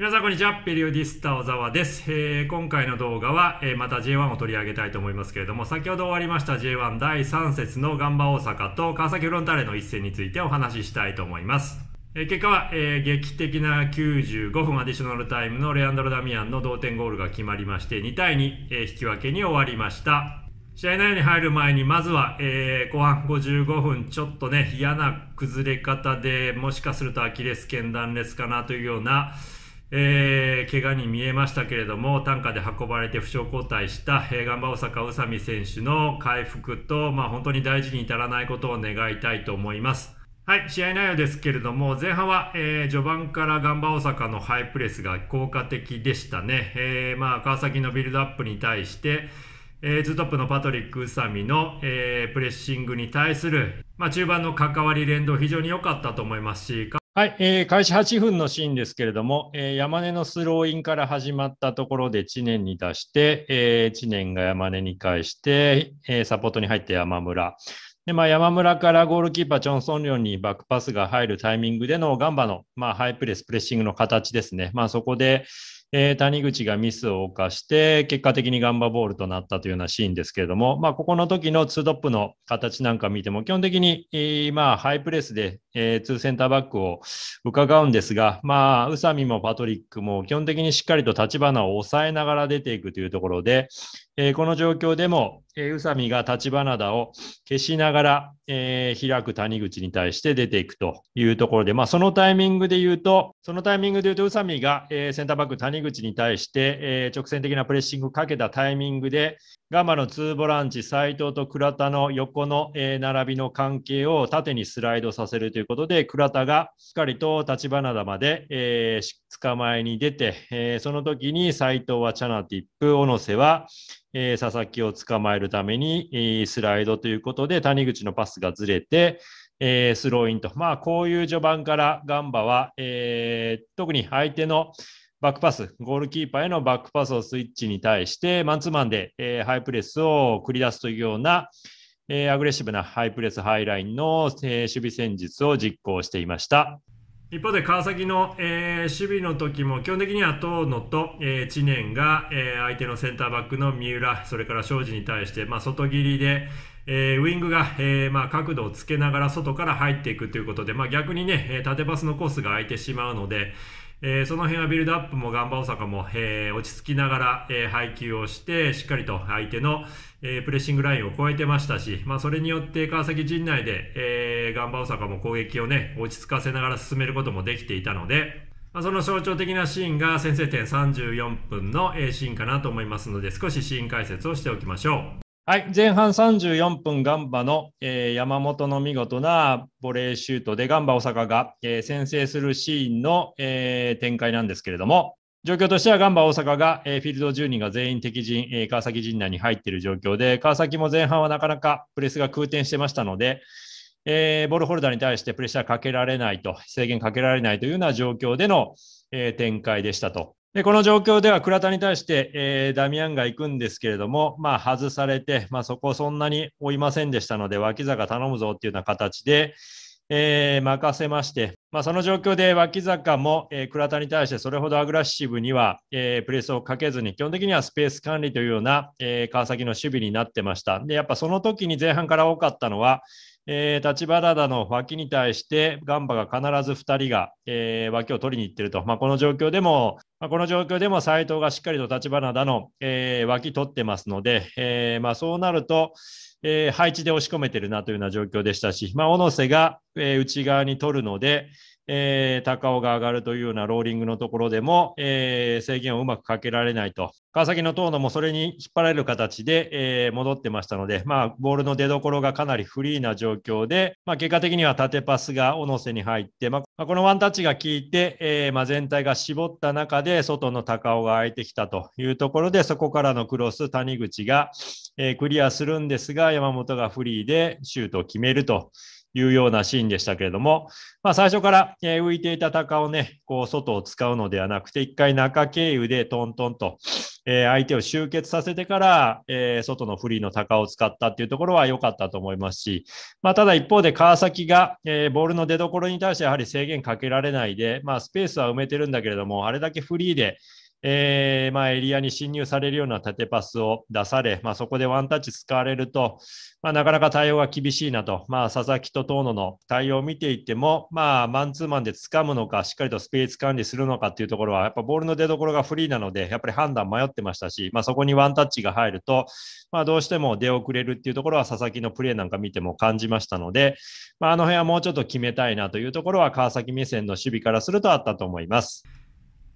皆さんこんにちは。ペリオディスタ小沢です。えー、今回の動画は、えー、また J1 を取り上げたいと思いますけれども、先ほど終わりました J1 第3節のガンバ大阪と川崎フロンターレの一戦についてお話ししたいと思います。えー、結果は、えー、劇的な95分アディショナルタイムのレアンドロ・ダミアンの同点ゴールが決まりまして、2対2、えー、引き分けに終わりました。試合内容に入る前に、まずは、えー、後半55分、ちょっとね、嫌な崩れ方で、もしかするとアキレス腱断裂かなというような、えー、怪我に見えましたけれども、担架で運ばれて負傷交代した、えー、ガンバ大阪宇佐美選手の回復と、まあ、本当に大事に至らないことを願いたいと思います。はい、試合内容ですけれども、前半は、えー、序盤からガンバ大阪のハイプレスが効果的でしたね。えー、まあ、川崎のビルドアップに対して、えー、2トップのパトリック・宇佐美の、えー、プレッシングに対する、まあ、中盤の関わり連動非常に良かったと思いますし、はい、えー、開始8分のシーンですけれども、えー、山根のスローインから始まったところで知念に出して、えー、知念が山根に返して、えー、サポートに入って山村。でまあ、山村からゴールキーパー、チョン・ソンリョンにバックパスが入るタイミングでのガンバの、まあ、ハイプレス、プレッシングの形ですね、まあ、そこで、えー、谷口がミスを犯して、結果的にガンバボールとなったというようなシーンですけれども、まあ、ここの時のツートップの形なんか見ても、基本的に、えー、まあ、ハイプレスで、えー、ツーセンターバックを伺うんですが、まあ、宇佐美もパトリックも基本的にしっかりと立花を抑えながら出ていくというところで、えー、この状況でも、えー、宇佐美が立花田を消しながら、えー、開く谷口に対して出ていくというところで、まあ、そのタイミングで言うと、そのタイミングで言うと、宇佐美が、えセンターバック谷口谷口に対して、えー、直線的なプレッシングをかけたタイミングで、ガンバの2ボランチ、斎藤と倉田の横の、えー、並びの関係を縦にスライドさせるということで、倉田がしっかりと立花田まで、えー、捕まえに出て、えー、その時に斎藤はチャナティップ、小野瀬は、え佐々木を捕まえるために、えスライドということで、谷口のパスがずれて、えー、スローインと、まあ、こういう序盤からガンバは、えー、特に相手のバックパス、ゴールキーパーへのバックパスをスイッチに対して、マンツーマンで、えー、ハイプレスを繰り出すというような、えー、アグレッシブなハイプレス、ハイラインの、えー、守備戦術を実行していました。一方で川崎の、えー、守備の時も基本的には遠野と、えー、知念が、えー、相手のセンターバックの三浦それから庄司に対して、まあ、外切りで、えー、ウイングが、えーまあ、角度をつけながら外から入っていくということで、まあ、逆にね縦パスのコースが空いてしまうので、えー、その辺はビルドアップもガンバ大阪も、えー、落ち着きながら、えー、配球をして、しっかりと相手の、えー、プレッシングラインを超えてましたし、まあ、それによって川崎陣内で、えー、ガンバ大阪も攻撃をね、落ち着かせながら進めることもできていたので、まあ、その象徴的なシーンが先制点34分の、えー、シーンかなと思いますので、少しシーン解説をしておきましょう。はい、前半34分、ガンバの、えー、山本の見事なボレーシュートで、ガンバ大阪が、えー、先制するシーンの、えー、展開なんですけれども、状況としてはガンバ大阪が、えフィールド10人が全員敵陣、え川崎陣内に入っている状況で、川崎も前半はなかなかプレスが空転してましたので、えボールホルダーに対してプレッシャーかけられないと、制限かけられないというような状況での、え展開でしたと。でこの状況では倉田に対して、えー、ダミアンが行くんですけれども、まあ、外されて、まあ、そこをそんなに追いませんでしたので、脇坂頼むぞというような形で、えー、任せまして、まあ、その状況で脇坂も、えー、倉田に対してそれほどアグラッシブには、えー、プレスをかけずに、基本的にはスペース管理というような、え川崎の守備になってました。で、やっぱその時に前半から多かったのは、立花田の脇に対してガンバが必ず2人が、えー、脇を取りに行っていると、まあ、この状況でもまあ、この状況でも斎藤がしっかりと立花だの、えー、脇取ってますので、えー、まあ、そうなると、えー、配置で押し込めてるなというような状況でしたし、まあ、小野瀬が、え内側に取るので、えー、高尾が上がるというようなローリングのところでも、えー、制限をうまくかけられないと、川崎の遠野もそれに引っ張られる形で、えー、戻ってましたので、まあ、ボールの出どころがかなりフリーな状況で、まあ、結果的には縦パスが小野瀬に入って、まあ、このワンタッチが効いて、えーまあ、全体が絞った中で、外の高尾が空いてきたというところで、そこからのクロス、谷口が、えー、クリアするんですが、山本がフリーでシュートを決めると。いうようなシーンでしたけれども、まあ、最初から、え浮いていた鷹をね、こう外を使うのではなくて、一回中経由でトントンと、え相手を集結させてから、え外のフリーの鷹を使ったっていうところは良かったと思いますし、まあ、ただ一方で川崎が、えボールの出どころに対してやはり制限かけられないで、まあ、スペースは埋めてるんだけれども、あれだけフリーで、えーまあ、エリアに侵入されるような縦パスを出され、まあ、そこでワンタッチ使われると、まあ、なかなか対応が厳しいなと、まあ、佐々木と遠野の対応を見ていても、まあ、マンツーマンで掴むのか、しっかりとスペース管理するのかというところは、やっぱボールの出どころがフリーなので、やっぱり判断迷ってましたし、まあ、そこにワンタッチが入ると、まあ、どうしても出遅れるっていうところは、佐々木のプレーなんか見ても感じましたので、まあ、あの辺はもうちょっと決めたいなというところは、川崎目線の守備からするとあったと思います。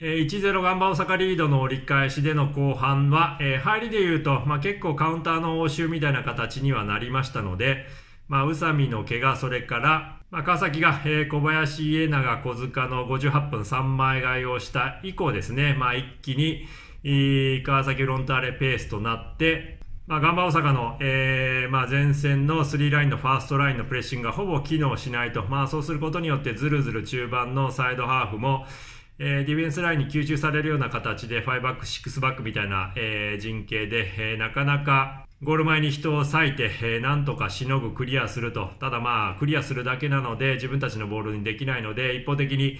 1-0ンバ大阪リードの折り返しでの後半は、えー、入りで言うと、まあ、結構カウンターの応酬みたいな形にはなりましたので、まあ、宇佐美の怪我、それから、まあ、川崎が、えー、小林、家永、小塚の58分3枚買いをした以降ですね、まあ、一気に、えー、川崎ロンターレペースとなって、まあ、ガンバ大阪の、えーまあ、前線の3ラインのファーストラインのプレッシングがほぼ機能しないと、まあ、そうすることによってずるずる中盤のサイドハーフも、えー、ディフェンスラインに吸収されるような形で、5バック、6バックみたいな、えー、陣形で、えー、なかなかゴール前に人を割いて、えー、なんとかしのぐ、クリアすると。ただまあ、クリアするだけなので、自分たちのボールにできないので、一方的に、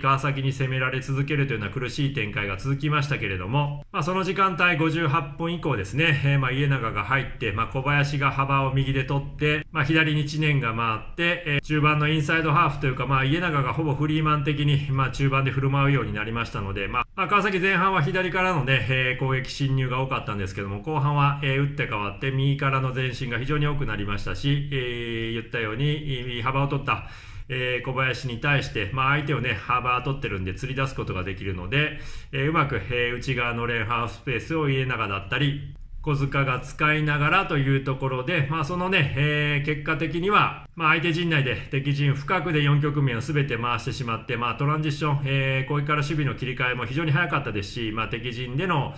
川崎に攻められ続けるというような苦しい展開が続きましたけれども、まあ、その時間帯58分以降ですね、えー、まあ、家長が入って、まあ、小林が幅を右で取って、まあ、左に知念が回って、えー、中盤のインサイドハーフというか、まあ、家長がほぼフリーマン的に、まあ、中盤で振る舞うようになりましたので、まあ、川崎前半は左からのね、えー、攻撃侵入が多かったんですけども、後半は、え打って変わって右からの前進が非常に多くなりましたし、え言ったように、幅を取った、えー、小林に対して、まあ、相手をね、幅取ってるんで釣り出すことができるので、えー、うまく、えー、内側のレンハーフスペースを入れながらだったり、小塚が使いながらというところで、まあそのね、えー、結果的には、まあ相手陣内で敵陣深くで4局面を全て回してしまって、まあトランジション、えー、攻撃から守備の切り替えも非常に早かったですし、まあ敵陣での、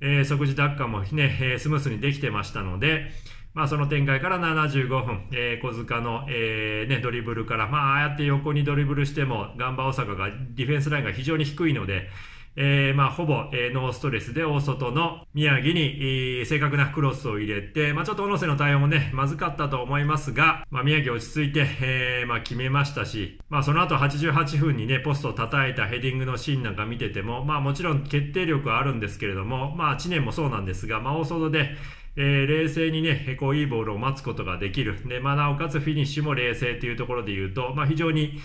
えー、即時奪還もね、えー、スムースにできてましたので、まあ、その展開から75分、えー、小塚の、えーね、ドリブルから、まあ、ああやって横にドリブルしても、ガンバ大阪がディフェンスラインが非常に低いので、えーまあ、ほぼ、えー、ノーストレスで大外の宮城に、えー、正確なクロスを入れて、まあ、ちょっと小野瀬の対応もね、まずかったと思いますが、まあ、宮城落ち着いて、えーまあ、決めましたし、まあ、その後88分にね、ポストを叩いたヘディングのシーンなんか見てても、まあ、もちろん決定力はあるんですけれども、まあ、知念もそうなんですが、まあ、大外で、えー、冷静にね、こういいボールを待つことができる。で、まあ、なおかつフィニッシュも冷静というところで言うと、まあ、非常に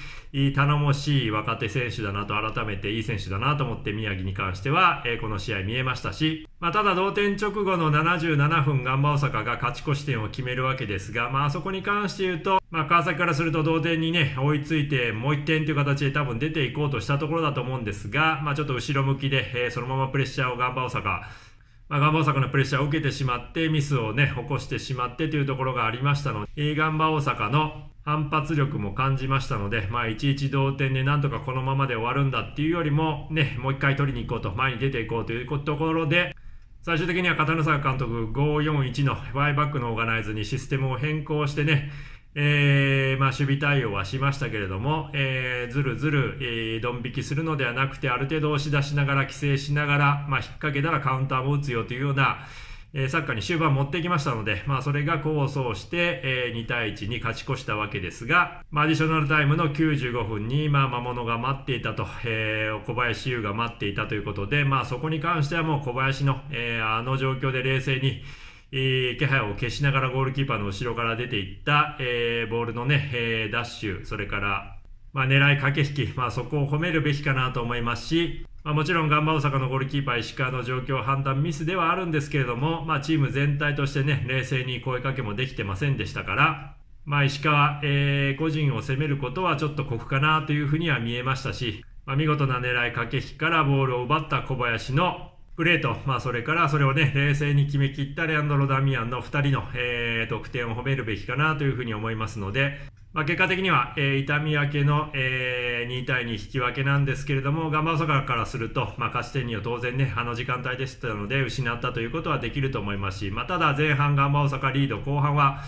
頼もしい若手選手だなと、改めていい選手だなと思って宮城に関しては、えー、この試合見えましたし、まあ、ただ同点直後の77分、ガンバ大阪が勝ち越し点を決めるわけですが、まあ、そこに関して言うと、まあ、川崎からすると同点にね、追いついて、もう1点という形で多分出ていこうとしたところだと思うんですが、まあ、ちょっと後ろ向きで、えー、そのままプレッシャーをガンバ大阪、まあ、ガンバ大阪のプレッシャーを受けてしまって、ミスをね、起こしてしまってというところがありましたので、えガンバ大阪の反発力も感じましたので、まあ、いちいち同点でなんとかこのままで終わるんだっていうよりも、ね、もう一回取りに行こうと、前に出ていこうというところで、最終的には片野坂監督541のイバックのオーガナイズにシステムを変更してね、えーまあ、守備対応はしましたけれども、えー、ずるずる、えー、ドン引きするのではなくて、ある程度押し出しながら、規制しながら、まあ、引っ掛けたらカウンターも打つよというような、えー、サッカーに終盤持ってきましたので、まあ、それが功を奏して、えー、2対1に勝ち越したわけですが、まあ、アディショナルタイムの95分に、まあ、魔物が待っていたと、えー、小林優が待っていたということで、まあ、そこに関してはもう小林の、えー、あの状況で冷静に、えー、気配を消しながらゴールキーパーの後ろから出ていった、えー、ボールのね、えー、ダッシュ、それから、まあ、狙い駆け引き、まあ、そこを褒めるべきかなと思いますし、まあ、もちろんガンバ大阪のゴールキーパー石川の状況判断ミスではあるんですけれども、まあ、チーム全体としてね、冷静に声かけもできてませんでしたから、まあ、石川、えー、個人を攻めることはちょっと酷かなというふうには見えましたし、まあ、見事な狙い駆け引きからボールを奪った小林のプレート、まあ、それからそれをね、冷静に決めきったレアンドロ・ダミアンの二人の、えー、得点を褒めるべきかなというふうに思いますので、まあ、結果的には、えー、痛み分けの、えー、2対2引き分けなんですけれども、ガンバ大阪からすると、まあ、勝ち点には当然ね、あの時間帯でしたので、失ったということはできると思いますし、まあ、ただ前半ガンバ大阪リード、後半は、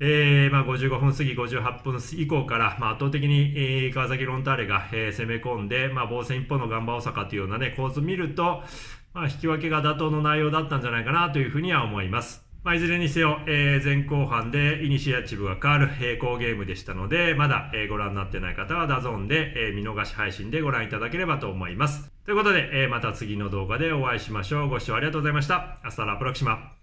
えーまあ、55分過ぎ、58分以降から、まあ、圧倒的に、えー、川崎ロンターレが、えー、攻め込んで、まあ、防戦一方のガンバ大阪というような、ね、構図を見ると、まあ、引き分けが妥当の内容だったんじゃないかなというふうには思います。まあ、いずれにせよ、えー、前後半でイニシアチブが変わる平行ゲームでしたので、まだ、えー、ご覧になってない方はダゾーンで、えー、見逃し配信でご覧いただければと思います。ということで、えー、また次の動画でお会いしましょう。ご視聴ありがとうございました。アスタラプロキシマ。